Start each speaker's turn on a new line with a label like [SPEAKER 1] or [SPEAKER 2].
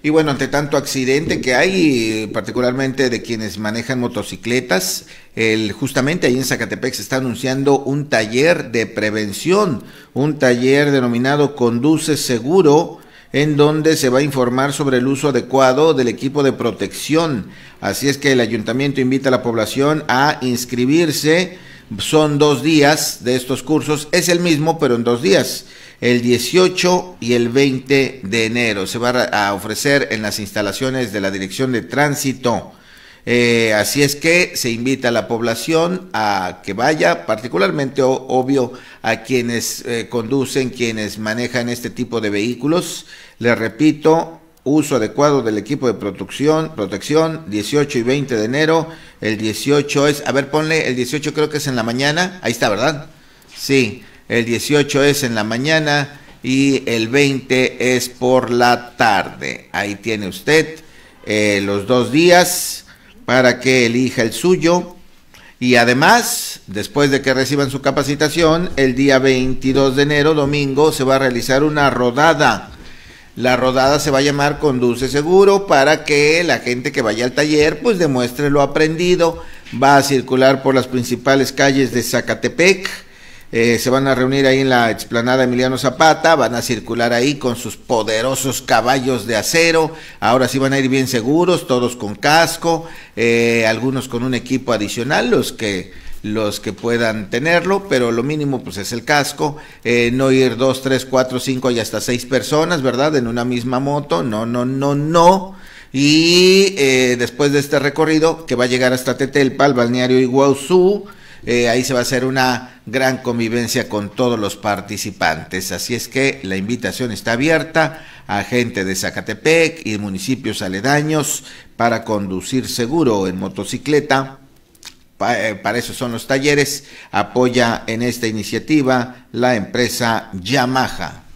[SPEAKER 1] Y bueno, ante tanto accidente que hay, particularmente de quienes manejan motocicletas, el, justamente ahí en Zacatepec se está anunciando un taller de prevención, un taller denominado Conduce Seguro, en donde se va a informar sobre el uso adecuado del equipo de protección. Así es que el ayuntamiento invita a la población a inscribirse son dos días de estos cursos, es el mismo, pero en dos días, el 18 y el 20 de enero. Se va a ofrecer en las instalaciones de la Dirección de Tránsito. Eh, así es que se invita a la población a que vaya, particularmente obvio a quienes eh, conducen, quienes manejan este tipo de vehículos. Les repito, uso adecuado del equipo de protección, protección 18 y 20 de enero, el 18 es, a ver, ponle, el 18 creo que es en la mañana, ahí está, ¿verdad? Sí, el 18 es en la mañana y el 20 es por la tarde. Ahí tiene usted eh, los dos días para que elija el suyo. Y además, después de que reciban su capacitación, el día 22 de enero, domingo, se va a realizar una rodada la rodada se va a llamar Conduce Seguro para que la gente que vaya al taller pues demuestre lo aprendido. Va a circular por las principales calles de Zacatepec. Eh, se van a reunir ahí en la explanada Emiliano Zapata, van a circular ahí con sus poderosos caballos de acero, ahora sí van a ir bien seguros, todos con casco, eh, algunos con un equipo adicional, los que los que puedan tenerlo, pero lo mínimo pues es el casco, eh, no ir dos, tres, cuatro, cinco y hasta seis personas, ¿verdad? En una misma moto, no, no, no, no. Y eh, después de este recorrido, que va a llegar hasta Tetelpa, el balneario Iguazú, eh, ahí se va a hacer una gran convivencia con todos los participantes. Así es que la invitación está abierta a gente de Zacatepec y municipios aledaños para conducir seguro en motocicleta eh, para eso son los talleres, apoya en esta iniciativa la empresa Yamaha.